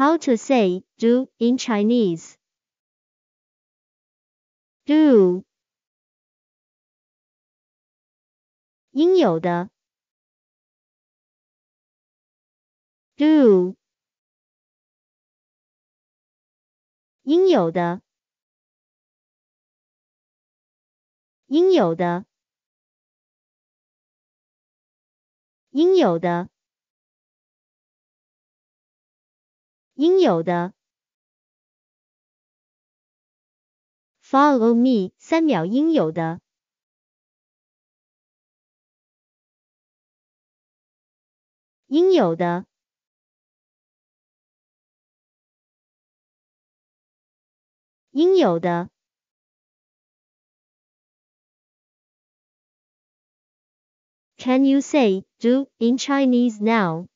How to say do in Chinese. Do 应有的 do 应有的应有的应有的应有的。Follow me，三秒应有的。应有的。应有的。Can you say do in Chinese now?